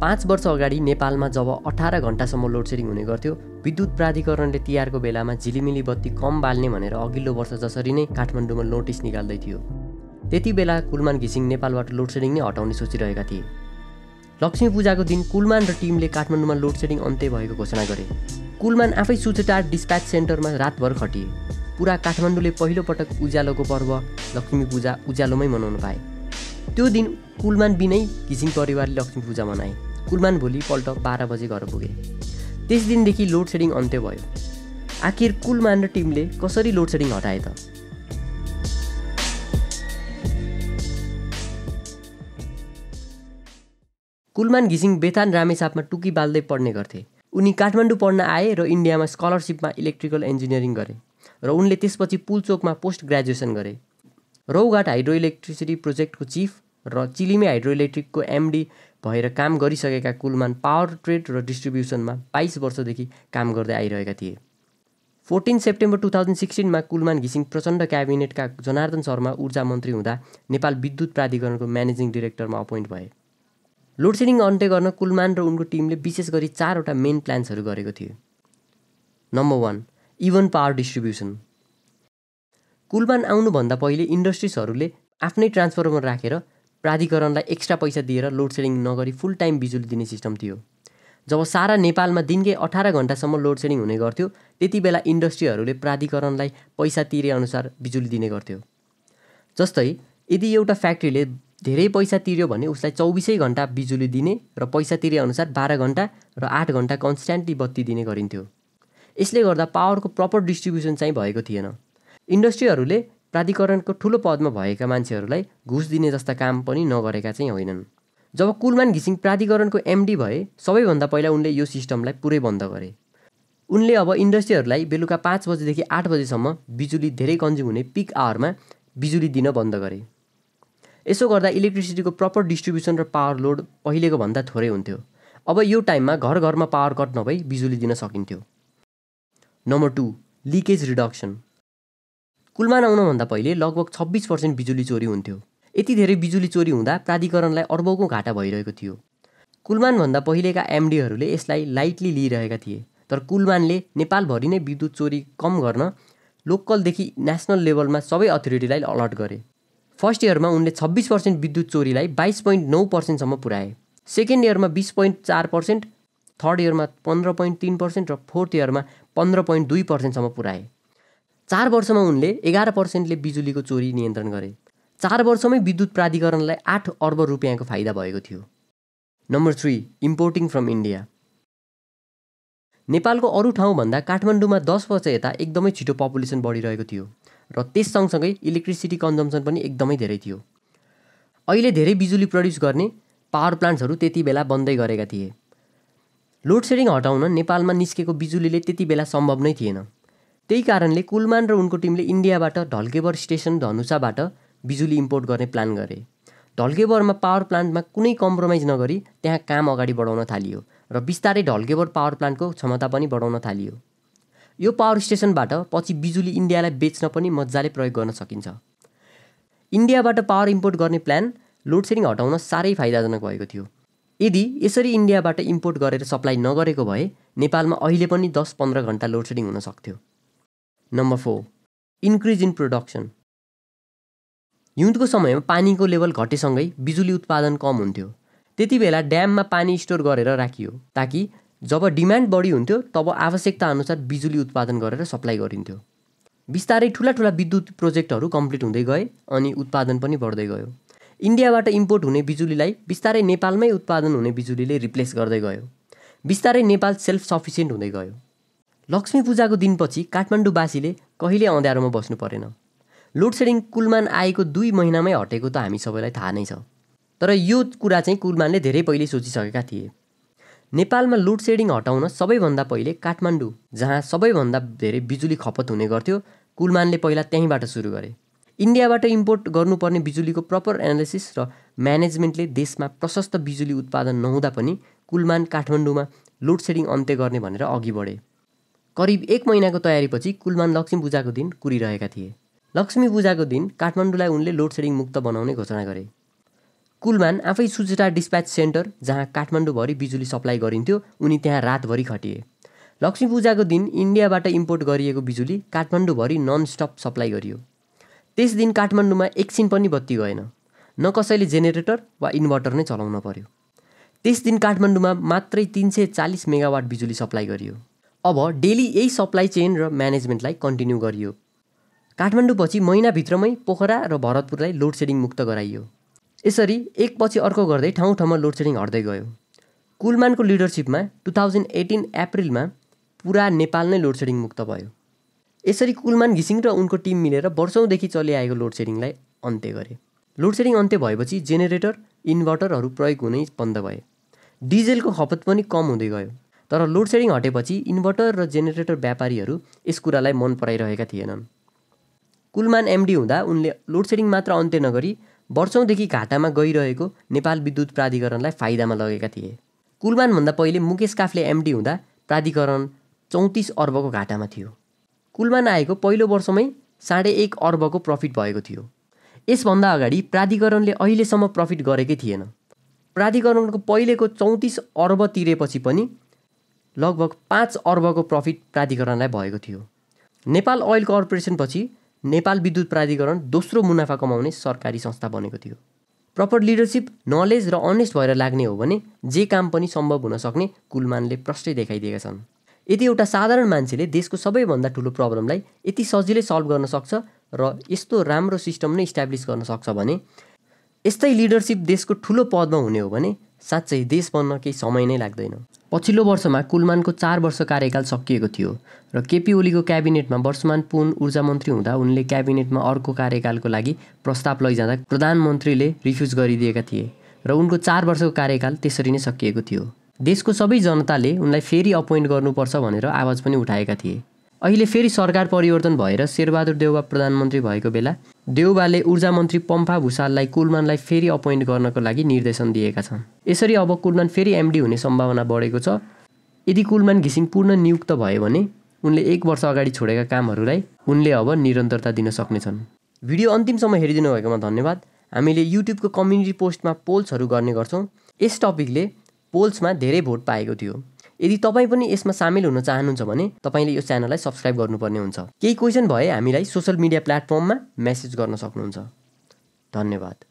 पाँच वर्ष अगाडि नेपालमा जब अठार घन्टासम्म लोडसेडिङ हुने गर्थ्यो विद्युत प्राधिकरणले तिहारको बेलामा झिलिमिली बत्ती कम बाल्ने भनेर अघिल्लो वर्ष जसरी नै काठमाडौँमा नोटिस निकाल्दै थियो त्यति बेला कुलमान घिसिङ नेपालबाट लोड सेडिङ नै हटाउने सोचिरहेका थिए लक्ष्मी पूजाको दिन कुलमान र टिमले काठमाडौँमा लोड सेडिङ अन्त्य भएको घोषणा गरे कुलमान आफै सुचेटार डिस्प्याच सेन्टरमा रातभर खटिए पुरा काठमाडौँले पहिलोपटक उज्यालोको पर्व लक्ष्मी पूजा उज्यालोमै मनाउन पाए त्यो दिन कुलमान बिनै घिसिङ परिवारले लक्ष्मी पूजा मनाए कुलमान भोलिपल्ट बाह्र बजे घर पुगे त्यस दिनदेखि लोड सेडिङ अन्त्य भयो आखिर कुलमान र टिमले कसरी लोड सेडिङ हटाए त कुलमान घिसिङ बेथान रामेछापमा टुकी बाल्दै पढ्ने गर्थे उनी काठमाडौँ पढ्न आए र इन्डियामा स्कलरसिपमा इलेक्ट्रिकल इन्जिनियरिङ गरे र उनले त्यसपछि पुलचोकमा पोस्ट ग्रेजुएसन गरे रौघाट हाइड्रो इलेक्ट्रिसिटी प्रोजेक्टको चिफ र चिलिमे हाइड्रो इलेक्ट्रिकको एमडी भएर काम गरिसकेका कुलमान पावर ट्रेड र डिस्ट्रिब्युसनमा बाइस वर्षदेखि काम गर्दै आइरहेका थिए फोर्टिन सेप्टेम्बर टु थाउजन्ड सिक्सटिनमा कुलमान घिसिङ प्रचण्ड क्याबिनेटका जनार्दन शर्मा ऊर्जा मन्त्री हुँदा नेपाल विद्युत प्राधिकरणको म्यानेजिङ डिरेक्टरमा अपोइन्ट भए लोड सेडिङ अन्त्य गर्न कुलमान र उनको टिमले विशेष गरी चारवटा मेन प्लान्सहरू गरेको थियो number one even power distribution Kulman आउनुभन्दा पहिले इन्डस्ट्रिजहरूले आफ्नै ट्रान्सफर्मर राखेर प्राधिकरणलाई एक्स्ट्रा पैसा दिएर लोड सेडिङ नगरी फुल टाइम बिजुली दिने सिस्टम थियो जब सारा नेपालमा दिनकै अठार घन्टासम्म लोड सेडिङ हुने गर्थ्यो त्यति बेला इन्डस्ट्रीहरूले प्राधिकरणलाई पैसा तिरेअनुसार बिजुली दिने गर्थ्यो जस्तै यदि एउटा फ्याक्ट्रीले धेरै पैसा तिर्यो भने उसलाई चौबिसै घन्टा बिजुली दिने र पैसा तिरेअनुसार बाह्र घन्टा र आठ घन्टा कन्सट्यान्टली बत्ती दिने गरिन्थ्यो यसले गर्दा पावरको प्रपर डिस्ट्रिब्युसन चाहिँ भएको थिएन इन्डस्ट्रीहरूले प्राधिकरणको ठुलो पदमा भएका मान्छेहरूलाई घुस दिने जस्ता काम पनि नगरेका चाहिँ होइनन् जब कुलमान घिसिङ प्राधिकरणको एमडी भए सबैभन्दा पहिला उनले यो सिस्टमलाई पुरै बन्द गरे उनले अब इन्डस्ट्रीहरूलाई बेलुका पाँच बजीदेखि आठ बजीसम्म बिजुली धेरै कन्ज्युम हुने पिक आवरमा बिजुली दिन बन्द गरे यसो गर्दा इलेक्ट्रिसिटीको प्रपर डिस्ट्रिब्युसन र पावर लोड पहिलेको भन्दा थोरै हुन्थ्यो अब यो टाइममा घर घरमा पावर कट नभई बिजुली दिन सकिन्थ्यो number two leakage reduction Kulman आउनभन्दा पहिले लगभग छब्बिस पर्सेन्ट बिजुली चोरी हुन्थ्यो यति धेरै बिजुली चोरी हुँदा प्राधिकरणलाई अर्बौँको घाटा भइरहेको थियो कुलमानभन्दा पहिलेका एमडीहरूले यसलाई लाइटली लिइरहेका थिए तर कुलमानले नेपालभरि नै विद्युत चोरी कम गर्न लोकलदेखि नेसनल लेभलमा सबै अथोरिटीलाई अलर्ट गरे फर्स्ट इयरमा उनले छब्बिस पर्सेन्ट विद्युत चोरीलाई बाइस पोइन्ट नौ पर्सेन्टसम्म पुऱ्याए सेकेन्ड इयरमा बिस पोइन्ट चार पर्सेन्ट थर्ड इयरमा पन्ध्र पोइन्ट तिन पर्सेन्ट र फोर्थ इयरमा पन्ध्र पोइन्ट दुई पर्सेन्टसम्म पुऱ्याए चार वर्षमा उनले एघार पर्सेन्टले बिजुलीको चोरी नियन्त्रण गरे चार वर्षमै विद्युत प्राधिकरणलाई आठ अर्ब रुपियाँको फाइदा भएको थियो number three importing from India नेपालको अरू ठाउँभन्दा काठमाडौँमा दस वर्ष यता एकदमै छिटो पपुलेसन बढिरहेको थियो र त्यस सँगसँगै इलेक्ट्रिसिटी कन्जम्सन पनि एकदमै धेरै थियो अहिले धेरै बिजुली प्रड्युस गर्ने पावर प्लान्ट्सहरू त्यति बेला बन्दै गरेका थिए लोड सेडिङ हटाउन नेपालमा निस्केको बिजुलीले त्यति बेला सम्भव नै थिएन त्यही कारणले कुलमान र उनको टिमले इन्डियाबाट ढल्केबर स्टेसन धनुषाबाट बिजुली इम्पोर्ट गर्ने प्लान गरे ढल्केबरमा पावर प्लान्टमा कुनै कम्प्रोमाइज नगरी त्यहाँ काम अगाडि बढाउन थालियो र बिस्तारै ढल्केबर पावर प्लान्टको क्षमता पनि बढाउन थालियो यो पावर स्टेसनबाट पछि बिजुली इन्डियालाई बेच्न पनि मजाले प्रयोग गर्न सकिन्छ इन्डियाबाट पावर इम्पोर्ट गर्ने प्लान लोड सेडिङ हटाउन साह्रै फाइदाजनक भएको थियो यदि यसरी इन्डियाबाट इम्पोर्ट गरेर सप्लाई नगरेको भए नेपालमा अहिले पनि दस पन्ध्र घन्टा लोड सेडिङ हुन सक्थ्यो number four increase in production हिउँदको समयमा पानीको लेभल घटेसँगै बिजुली उत्पादन कम हुन्थ्यो त्यति बेला ड्याममा पानी स्टोर गरेर राखियो ताकि जब डिमान्ड बढी हुन्थ्यो तब आवश्यकता अनुसार बिजुली उत्पादन गरेर सप्लाई गरिन्थ्यो बिस्तारै ठुला ठुला विद्युत प्रोजेक्टहरू कम्प्लिट हुँदै गए अनि उत्पादन पनि बढ्दै गयो इन्डियाबाट इम्पोर्ट हुने बिजुलीलाई बिस्तारै नेपालमै उत्पादन हुने बिजुलीले रिप्लेस गर्दै गयो बिस्तारै नेपाल सेल्फ सफिसियन्ट हुँदै गयो लक्ष्मी पूजाको दिनपछि काठमाडौँवासीले कहिले अँध्यारोमा बस्नु परेन लोड सेडिङ कुलमान आएको दुई महिनामै हटेको त हामी सबैलाई थाहा नै छ तर यो कुरा चाहिँ कुलमानले धेरै पहिले सोचिसकेका थिए नेपालमा लोड सेडिङ हटाउन सबैभन्दा पहिले काठमाडौँ जहाँ सबैभन्दा धेरै बिजुली खपत हुने गर्थ्यो कुलमानले पहिला त्यहीँबाट सुरु गरे इन्डियाबाट इम्पोर्ट गर्नुपर्ने बिजुलीको प्रपर एनालिसिस र म्यानेजमेन्टले देशमा प्रशस्त बिजुली उत्पादन नहुँदा पनि कुलमान काठमाडौँमा लोड सेडिङ अन्त्य गर्ने भनेर अघि बढे करिब एक महिनाको तयारीपछि कुलमान लक्ष्मी पूजाको दिन कुरिरहेका थिए लक्ष्मी पूजाको दिन काठमाडौँलाई उनले लोड सेडिङ मुक्त बनाउने घोषणा गरे कुलमान आफै सुचेटा डिस्प्याच सेन्टर जहाँ काठमाडौँभरि बिजुली सप्लाई गरिन्थ्यो उनी त्यहाँ रातभरि खटिए लक्ष्मी पूजाको दिन इन्डियाबाट इम्पोर्ट गरिएको बिजुली काठमाडौँभरि ननस्टप सप्लाई गरियो त्यस दिन काठमाडौँमा एकछिन पनि बत्ती गएन न कसैले जेनेरेटर वा इन्भर्टर नै चलाउन पर्यो त्यस दिन काठमाडौँमा मात्रै तिन सय चालिस मेगावाट बिजुली सप्लाई गरियो अब डेली यही सप्लाई चेन र म्यानेजमेन्टलाई कन्टिन्यू गरियो काठमाडौँपछि महिनाभित्रमै पोखरा र भरतपुरलाई लोड सेडिङ मुक्त गराइयो यसरी एकपछि अर्को गर्दै ठाउँ ठाउँमा लोड सेडिङ हट्दै गयो कुलमानको लिडरसिपमा टु थाउजन्ड एटिन अप्रिलमा पुरा नेपाल नै लोड सेडिङ मुक्त भयो यसरी कुलमान घिसिङ र उनको टिम मिलेर वर्षौँदेखि चलिआएको लोड सेडिङलाई अन्त्य गरे लोड सेडिङ अन्त्य भएपछि जेनेरेटर इन्भर्टरहरू प्रयोग हुनै बन्द भए डिजेलको खपत पनि कम हुँदै गयो तर लोड सेडिङ हटेपछि इन्भर्टर र जेनेरेटर व्यापारीहरू यस कुरालाई मन पराइरहेका थिएनन् कुलमान एमडी हुँदा उनले लोड सेडिङ मात्र अन्त्य नगरी वर्षौँदेखि घाटामा गइरहेको नेपाल विद्युत प्राधिकरणलाई फाइदामा लगेका थिए कुलमानभन्दा पहिले मुकेश काफले एमडी हुँदा प्राधिकरण चौतिस अर्बको घाटामा थियो कुलमान आएको पहिलो वर्षमै साढे एक अर्बको प्रफिट भएको थियो यसभन्दा अगाडि प्राधिकरणले अहिलेसम्म प्रफिट गरेकै थिएन प्राधिकरणको पहिलेको चौतिस अर्ब तिरेपछि पनि लगभग पाँच अर्बको प्रफिट प्राधिकरणलाई भएको थियो नेपाल ओइल कर्पोरेसनपछि नेपाल विद्युत प्राधिकरण दोस्रो मुनाफा कमाउने सरकारी संस्था बनेको थियो प्रपर लिडरसिप नलेज र अनेस्ट भएर लाग्ने हो भने जे काम पनि सम्भव हुन सक्ने कुलमानले प्रष्टै देखाइदिएका छन् यदि एउटा साधारण मान्छेले देशको सबैभन्दा ठुलो प्रब्लमलाई यति सजिलै सल्भ गर्न सक्छ र यस्तो राम्रो सिस्टम नै इस्टाब्लिस गर्न सक्छ भने यस्तै लिडरसिप देशको ठुलो पदमा हुने हो भने साँच्चै देश बन्न केही समय नै लाग्दैन पछिल्लो वर्षमा कुलमानको चार वर्ष कार्यकाल सकिएको थियो र केपी ओलीको क्याबिनेटमा वर्षमान पुन ऊर्जा मन्त्री हुँदा उनले क्याबिनेटमा अर्को कार्यकालको लागि प्रस्ताव लैजाँदा प्रधानमन्त्रीले रिफ्युज गरिदिएका थिए र उनको चार वर्षको कार्यकाल त्यसरी नै सकिएको थियो देशको सबै जनताले उनलाई फेरि अपोइन्ट गर्नुपर्छ भनेर आवाज पनि उठाएका थिए अहिले फेरि सरकार परिवर्तन भएर शेरबहादुर देउवा प्रधानमन्त्री भएको बेला देउबाले ऊर्जा मन्त्री पम्फा भूषाललाई कुलमानलाई फेरि अपोइन्ट गर्नको लागि निर्देशन दिएका छन् यसरी अब कुलमान फेरि एमडी हुने सम्भावना बढेको छ यदि कुलमान घिसिङ पूर्ण नियुक्त भयो भने उनले एक वर्ष अगाडि छोडेका कामहरूलाई उनले अब निरन्तरता दिन सक्नेछन् भिडियो अन्तिमसम्म हेरिदिनु भएकोमा धन्यवाद हामीले युट्युबको कम्युनिटी पोस्टमा पोल्सहरू गर्ने गर्छौँ यस टपिकले पोल्समा धेरै भोट पाएको थियो यदि तपाईँ पनि यसमा सामेल हुन चाहनुहुन्छ भने तपाईँले यो च्यानललाई सब्सक्राइब गर्नुपर्ने हुन्छ केही क्वेसन भए हामीलाई सोसल मिडिया प्लेटफर्ममा मेसेज गर्न सक्नुहुन्छ धन्यवाद